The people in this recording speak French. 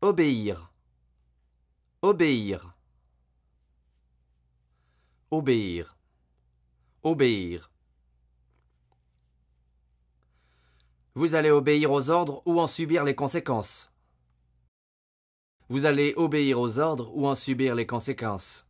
Obéir. Obéir. Obéir. Obéir. Vous allez obéir aux ordres ou en subir les conséquences. Vous allez obéir aux ordres ou en subir les conséquences.